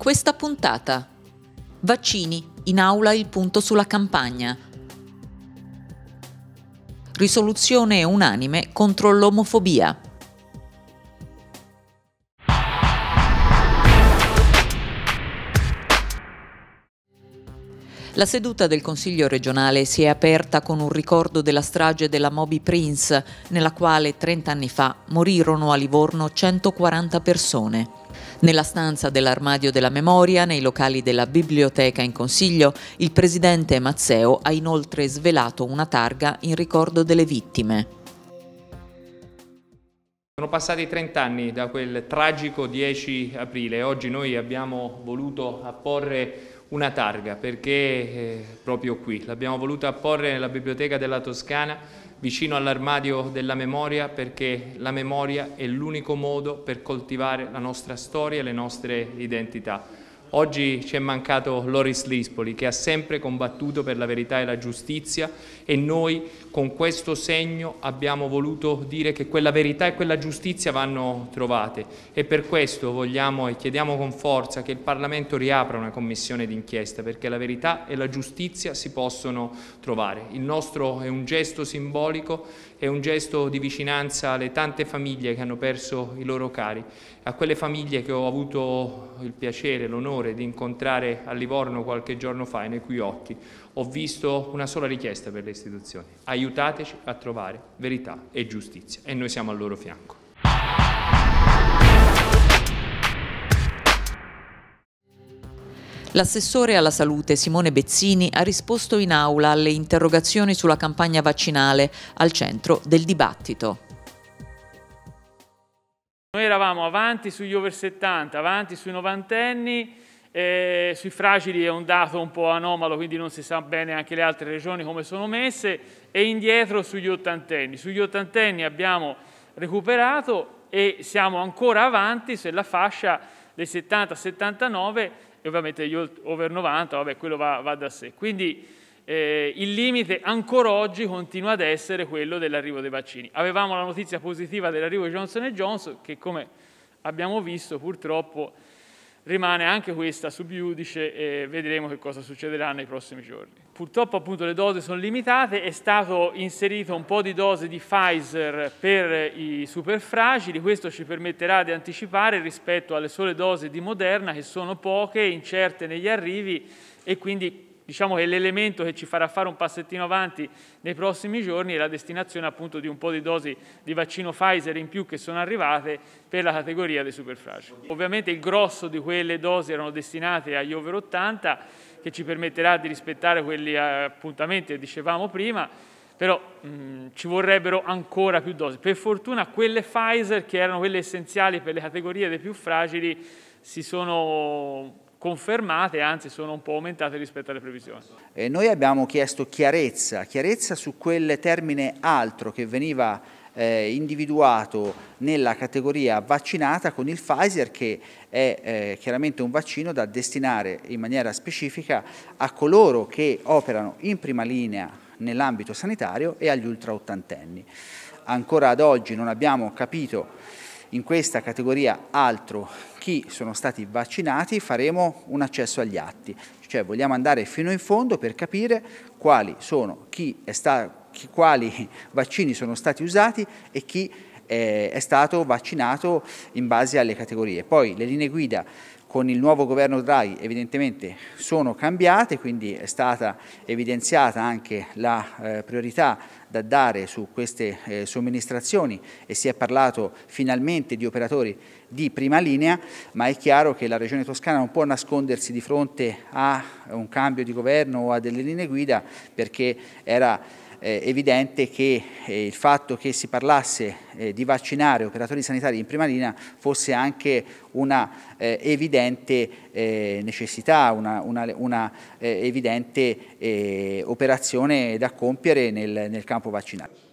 questa puntata. Vaccini, in aula il punto sulla campagna. Risoluzione unanime contro l'omofobia. La seduta del Consiglio regionale si è aperta con un ricordo della strage della Moby Prince, nella quale 30 anni fa morirono a Livorno 140 persone. Nella stanza dell'armadio della memoria, nei locali della biblioteca in consiglio, il presidente Mazzeo ha inoltre svelato una targa in ricordo delle vittime. Sono passati 30 anni da quel tragico 10 aprile oggi noi abbiamo voluto apporre una targa perché eh, proprio qui l'abbiamo voluta apporre nella biblioteca della Toscana vicino all'armadio della memoria perché la memoria è l'unico modo per coltivare la nostra storia e le nostre identità. Oggi ci è mancato Loris Lispoli che ha sempre combattuto per la verità e la giustizia e noi con questo segno abbiamo voluto dire che quella verità e quella giustizia vanno trovate e per questo vogliamo e chiediamo con forza che il Parlamento riapra una commissione d'inchiesta perché la verità e la giustizia si possono trovare. Il nostro è un gesto simbolico è un gesto di vicinanza alle tante famiglie che hanno perso i loro cari, a quelle famiglie che ho avuto il piacere, l'onore di incontrare a Livorno qualche giorno fa e nei cui occhi ho visto una sola richiesta per le istituzioni, aiutateci a trovare verità e giustizia e noi siamo al loro fianco. L'assessore alla salute Simone Bezzini ha risposto in aula alle interrogazioni sulla campagna vaccinale al centro del dibattito. Noi eravamo avanti sugli over 70, avanti sui novantenni, eh, sui fragili è un dato un po' anomalo, quindi non si sa bene anche le altre regioni come sono messe, e indietro sugli ottantenni. Sugli ottantenni abbiamo recuperato e siamo ancora avanti se la fascia dei 70-79 e ovviamente gli over 90, vabbè, quello va, va da sé. Quindi eh, il limite ancora oggi continua ad essere quello dell'arrivo dei vaccini. Avevamo la notizia positiva dell'arrivo di Johnson Johnson, che come abbiamo visto purtroppo rimane anche questa subiudice e vedremo che cosa succederà nei prossimi giorni. Purtroppo appunto le dosi sono limitate, è stato inserito un po' di dose di Pfizer per i superfragili, questo ci permetterà di anticipare rispetto alle sole dosi di Moderna che sono poche, incerte negli arrivi e quindi diciamo che l'elemento che ci farà fare un passettino avanti nei prossimi giorni è la destinazione appunto di un po' di dosi di vaccino Pfizer in più che sono arrivate per la categoria dei superfragili. Ovviamente il grosso di quelle dosi erano destinate agli over 80 che ci permetterà di rispettare quegli eh, appuntamenti che dicevamo prima, però mh, mm, ci vorrebbero ancora più dosi. Per fortuna quelle Pfizer, che erano quelle essenziali per le categorie dei più fragili, si sono confermate, anzi sono un po' aumentate rispetto alle previsioni. E noi abbiamo chiesto chiarezza, chiarezza su quel termine altro che veniva eh, individuato nella categoria vaccinata con il Pfizer che è eh, chiaramente un vaccino da destinare in maniera specifica a coloro che operano in prima linea nell'ambito sanitario e agli ultraottantenni. Ancora ad oggi non abbiamo capito in questa categoria altro chi sono stati vaccinati faremo un accesso agli atti, cioè vogliamo andare fino in fondo per capire quali, sono, chi sta, chi, quali vaccini sono stati usati e chi è stato vaccinato in base alle categorie. Poi le linee guida con il nuovo governo Draghi evidentemente sono cambiate, quindi è stata evidenziata anche la eh, priorità da dare su queste eh, somministrazioni e si è parlato finalmente di operatori di prima linea, ma è chiaro che la Regione Toscana non può nascondersi di fronte a un cambio di governo o a delle linee guida perché era eh, evidente che eh, il fatto che si parlasse eh, di vaccinare operatori sanitari in prima linea fosse anche una eh, evidente eh, necessità, una, una, una eh, evidente operazione da compiere nel, nel campo vaccinale.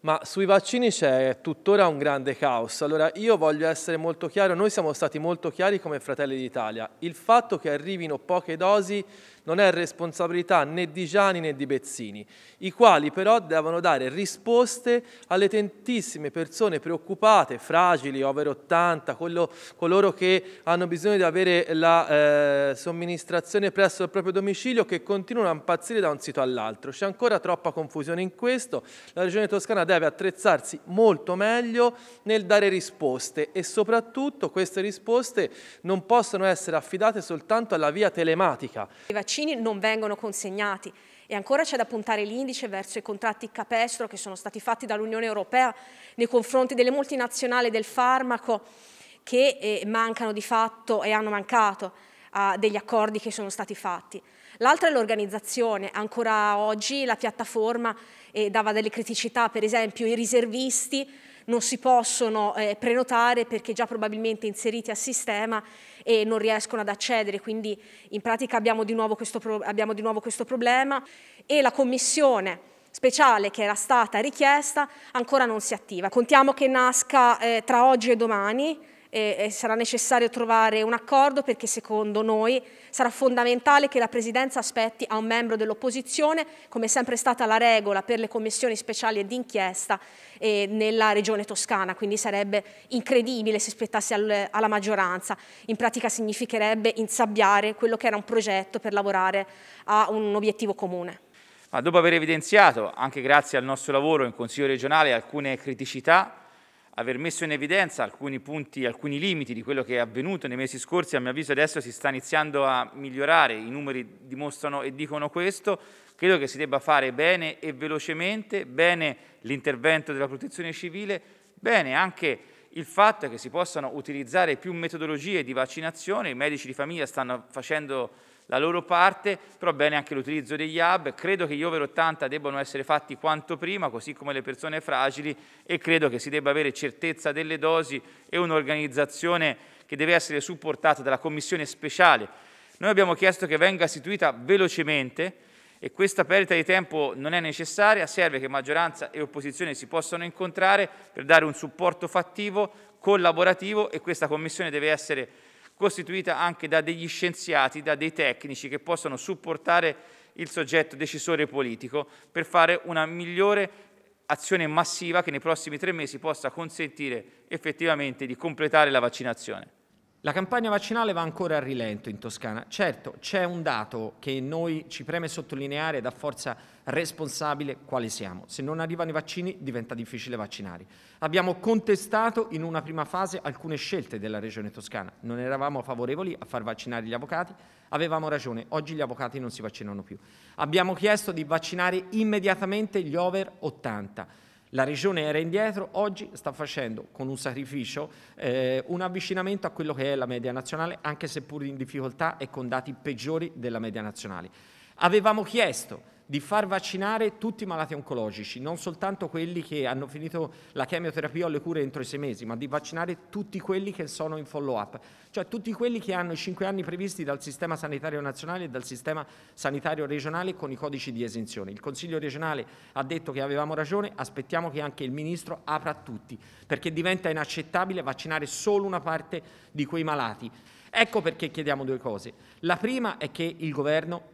Ma sui vaccini c'è tuttora un grande caos. Allora io voglio essere molto chiaro, noi siamo stati molto chiari come Fratelli d'Italia. Il fatto che arrivino poche dosi non è responsabilità né di Gianni né di Bezzini, i quali però devono dare risposte alle tantissime persone preoccupate, fragili, over 80, quello, coloro che hanno bisogno di avere la eh, somministrazione presso il proprio domicilio che continuano a impazzire da un sito all'altro. C'è ancora troppa confusione in questo, la Regione Toscana deve attrezzarsi molto meglio nel dare risposte e soprattutto queste risposte non possono essere affidate soltanto alla via telematica vaccini non vengono consegnati e ancora c'è da puntare l'indice verso i contratti capestro che sono stati fatti dall'Unione Europea nei confronti delle multinazionali del farmaco che eh, mancano di fatto e hanno mancato degli accordi che sono stati fatti. L'altra è l'organizzazione, ancora oggi la piattaforma eh, dava delle criticità, per esempio i riservisti non si possono eh, prenotare perché già probabilmente inseriti a sistema e non riescono ad accedere, quindi in pratica abbiamo di nuovo questo, pro di nuovo questo problema e la Commissione speciale che era stata richiesta ancora non si attiva. Contiamo che nasca eh, tra oggi e domani eh, sarà necessario trovare un accordo perché secondo noi sarà fondamentale che la Presidenza aspetti a un membro dell'opposizione, come è sempre stata la regola per le commissioni speciali e d'inchiesta eh, nella regione toscana, quindi sarebbe incredibile se spettasse al, alla maggioranza. In pratica significherebbe insabbiare quello che era un progetto per lavorare a un obiettivo comune. Ma dopo aver evidenziato, anche grazie al nostro lavoro in Consiglio regionale, alcune criticità, aver messo in evidenza alcuni punti, alcuni limiti di quello che è avvenuto nei mesi scorsi, a mio avviso adesso si sta iniziando a migliorare, i numeri dimostrano e dicono questo, credo che si debba fare bene e velocemente, bene l'intervento della protezione civile, bene anche il fatto che si possano utilizzare più metodologie di vaccinazione, i medici di famiglia stanno facendo la loro parte, però bene anche l'utilizzo degli hub, credo che gli over 80 debbano essere fatti quanto prima, così come le persone fragili e credo che si debba avere certezza delle dosi e un'organizzazione che deve essere supportata dalla commissione speciale. Noi abbiamo chiesto che venga istituita velocemente e questa perdita di tempo non è necessaria, serve che maggioranza e opposizione si possano incontrare per dare un supporto fattivo, collaborativo e questa commissione deve essere costituita anche da degli scienziati, da dei tecnici che possano supportare il soggetto decisore politico per fare una migliore azione massiva che nei prossimi tre mesi possa consentire effettivamente di completare la vaccinazione. La campagna vaccinale va ancora a rilento in Toscana. Certo, c'è un dato che noi ci preme sottolineare da forza responsabile quale siamo. Se non arrivano i vaccini diventa difficile vaccinare. Abbiamo contestato in una prima fase alcune scelte della Regione Toscana. Non eravamo favorevoli a far vaccinare gli avvocati, avevamo ragione, oggi gli avvocati non si vaccinano più. Abbiamo chiesto di vaccinare immediatamente gli over 80 la Regione era indietro, oggi sta facendo con un sacrificio eh, un avvicinamento a quello che è la media nazionale, anche seppur in difficoltà e con dati peggiori della media nazionale. Avevamo chiesto di far vaccinare tutti i malati oncologici, non soltanto quelli che hanno finito la chemioterapia o le cure entro i sei mesi, ma di vaccinare tutti quelli che sono in follow-up, cioè tutti quelli che hanno i cinque anni previsti dal sistema sanitario nazionale e dal sistema sanitario regionale con i codici di esenzione. Il Consiglio regionale ha detto che avevamo ragione, aspettiamo che anche il Ministro apra a tutti, perché diventa inaccettabile vaccinare solo una parte di quei malati. Ecco perché chiediamo due cose. La prima è che il Governo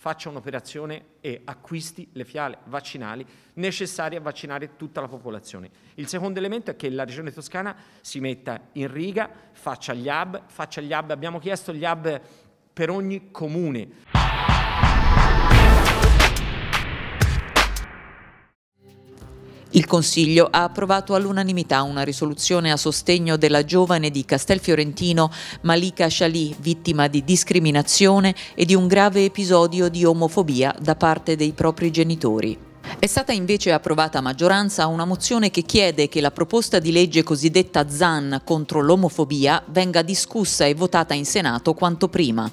faccia un'operazione e acquisti le fiale vaccinali necessarie a vaccinare tutta la popolazione. Il secondo elemento è che la Regione Toscana si metta in riga, faccia gli hub, faccia gli hub abbiamo chiesto gli hub per ogni comune. Il Consiglio ha approvato all'unanimità una risoluzione a sostegno della giovane di Castelfiorentino Malika Shalih, vittima di discriminazione e di un grave episodio di omofobia da parte dei propri genitori. È stata invece approvata a maggioranza una mozione che chiede che la proposta di legge cosiddetta ZAN contro l'omofobia venga discussa e votata in Senato quanto prima.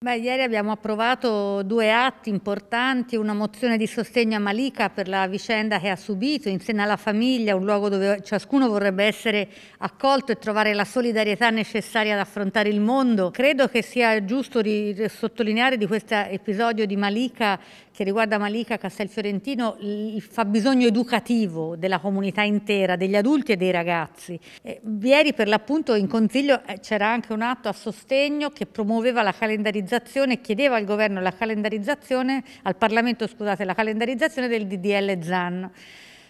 Beh, ieri abbiamo approvato due atti importanti, una mozione di sostegno a Malika per la vicenda che ha subito, insieme alla famiglia, un luogo dove ciascuno vorrebbe essere accolto e trovare la solidarietà necessaria ad affrontare il mondo. Credo che sia giusto sottolineare di questo episodio di Malika che riguarda Malika Castelfiorentino, il fabbisogno educativo della comunità intera, degli adulti e dei ragazzi. ieri per l'appunto in Consiglio eh, c'era anche un atto a sostegno che promuoveva la calendarizzazione, chiedeva al governo la calendarizzazione, al Parlamento scusate, la calendarizzazione del DDL ZAN.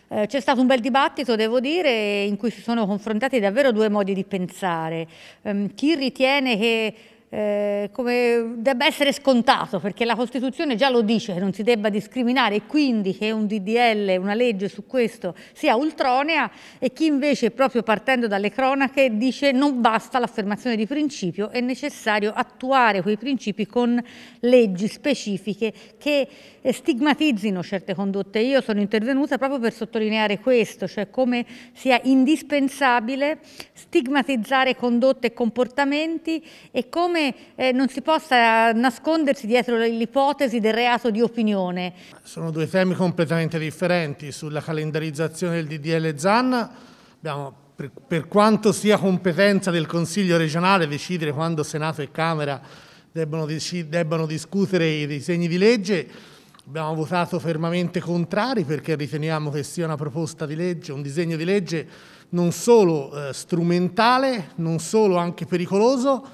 Eh, c'è stato un bel dibattito, devo dire, in cui si sono confrontati davvero due modi di pensare. Ehm, chi ritiene che eh, come debba essere scontato, perché la Costituzione già lo dice che non si debba discriminare e quindi che un DDL, una legge su questo sia ultronea e chi invece proprio partendo dalle cronache dice non basta l'affermazione di principio, è necessario attuare quei principi con leggi specifiche che eh, stigmatizzino certe condotte. Io sono intervenuta proprio per sottolineare questo, cioè come sia indispensabile stigmatizzare condotte e comportamenti e come come eh, non si possa nascondersi dietro l'ipotesi del reato di opinione. Sono due temi completamente differenti. Sulla calendarizzazione del DDL Zanna abbiamo, per, per quanto sia competenza del Consiglio regionale decidere quando Senato e Camera debbano, debbano discutere i disegni di legge, Abbiamo votato fermamente contrari perché riteniamo che sia una proposta di legge, un disegno di legge non solo eh, strumentale, non solo anche pericoloso,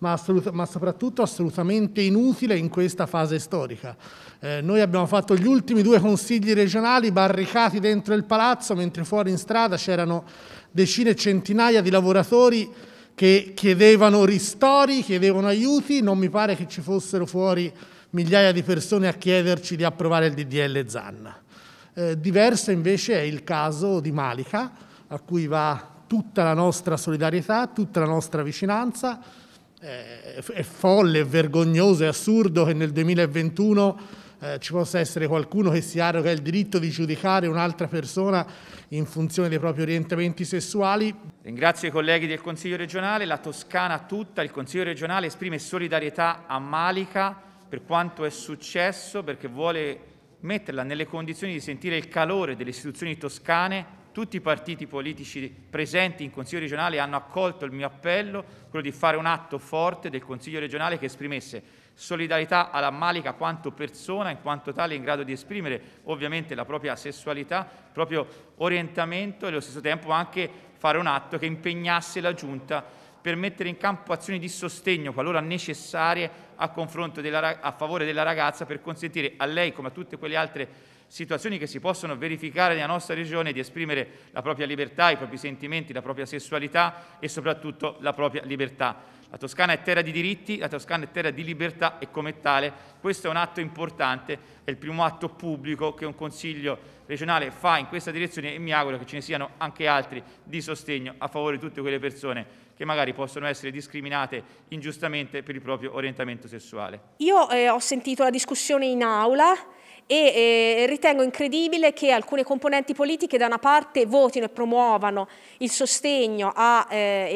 ma, assolut- ma soprattutto assolutamente inutile in questa fase storica. Eh, noi abbiamo fatto gli ultimi due consigli regionali barricati dentro il palazzo, mentre fuori in strada c'erano decine e centinaia di lavoratori che chiedevano ristori, chiedevano aiuti, non mi pare che ci fossero fuori migliaia di persone a chiederci di approvare il DDL Zanna. Eh, diverso invece è il caso di Malika, a cui va tutta la nostra solidarietà, tutta la nostra vicinanza, eh, è folle, è vergognoso, è assurdo che nel 2021 eh, ci possa essere qualcuno che si arroga il diritto di giudicare un'altra persona in funzione dei propri orientamenti sessuali. Ringrazio i colleghi del Consiglio regionale, la Toscana tutta, il Consiglio regionale esprime solidarietà a Malica per quanto è successo perché vuole metterla nelle condizioni di sentire il calore delle istituzioni toscane tutti i partiti politici presenti in Consiglio regionale hanno accolto il mio appello, quello di fare un atto forte del Consiglio regionale che esprimesse solidarietà alla Malika quanto persona, in quanto tale in grado di esprimere ovviamente la propria sessualità, il proprio orientamento e allo stesso tempo anche fare un atto che impegnasse la Giunta per mettere in campo azioni di sostegno, qualora necessarie, a, della, a favore della ragazza per consentire a lei, come a tutte quelle altre situazioni che si possono verificare nella nostra regione, di esprimere la propria libertà, i propri sentimenti, la propria sessualità e soprattutto la propria libertà. La Toscana è terra di diritti, la Toscana è terra di libertà e come tale questo è un atto importante, è il primo atto pubblico che un Consiglio regionale fa in questa direzione e mi auguro che ce ne siano anche altri di sostegno a favore di tutte quelle persone che magari possono essere discriminate ingiustamente per il proprio orientamento sessuale. Io eh, ho sentito la discussione in aula e eh, ritengo incredibile che alcune componenti politiche da una parte votino e promuovano il sostegno e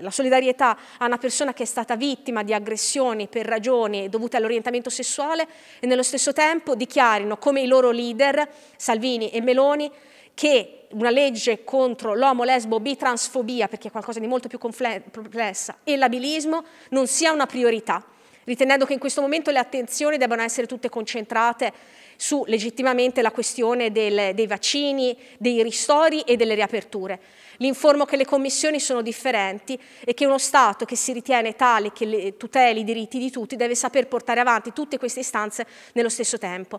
eh, solidarietà a una persona che è stata vittima di aggressioni per ragioni dovute all'orientamento sessuale e nello stesso tempo dichiarino come i loro leader, Salvini e Meloni, che una legge contro l'omo, lesbo, bitransfobia, perché è qualcosa di molto più complessa, e l'abilismo non sia una priorità ritenendo che in questo momento le attenzioni debbano essere tutte concentrate su legittimamente la questione del, dei vaccini, dei ristori e delle riaperture. L'informo che le commissioni sono differenti e che uno Stato che si ritiene tale che tuteli i diritti di tutti deve saper portare avanti tutte queste istanze nello stesso tempo.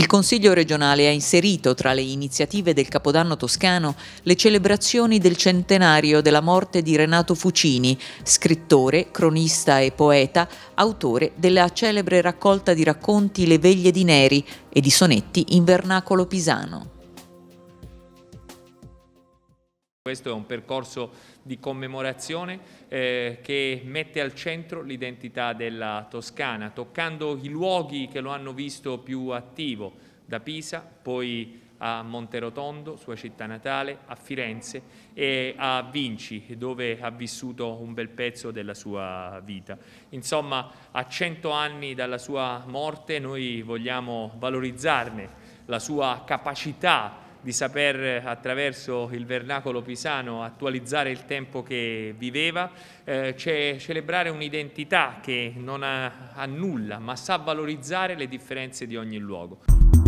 Il Consiglio regionale ha inserito tra le iniziative del Capodanno toscano le celebrazioni del centenario della morte di Renato Fucini, scrittore, cronista e poeta, autore della celebre raccolta di racconti Le veglie di Neri e di sonetti in vernacolo pisano. Questo è un percorso di commemorazione eh, che mette al centro l'identità della Toscana, toccando i luoghi che lo hanno visto più attivo, da Pisa, poi a Monterotondo, sua città natale, a Firenze e a Vinci, dove ha vissuto un bel pezzo della sua vita. Insomma, a cento anni dalla sua morte noi vogliamo valorizzarne la sua capacità di saper eh, attraverso il vernacolo pisano attualizzare il tempo che viveva, eh, celebrare un'identità che non ha, nulla ma sa valorizzare le differenze di ogni luogo.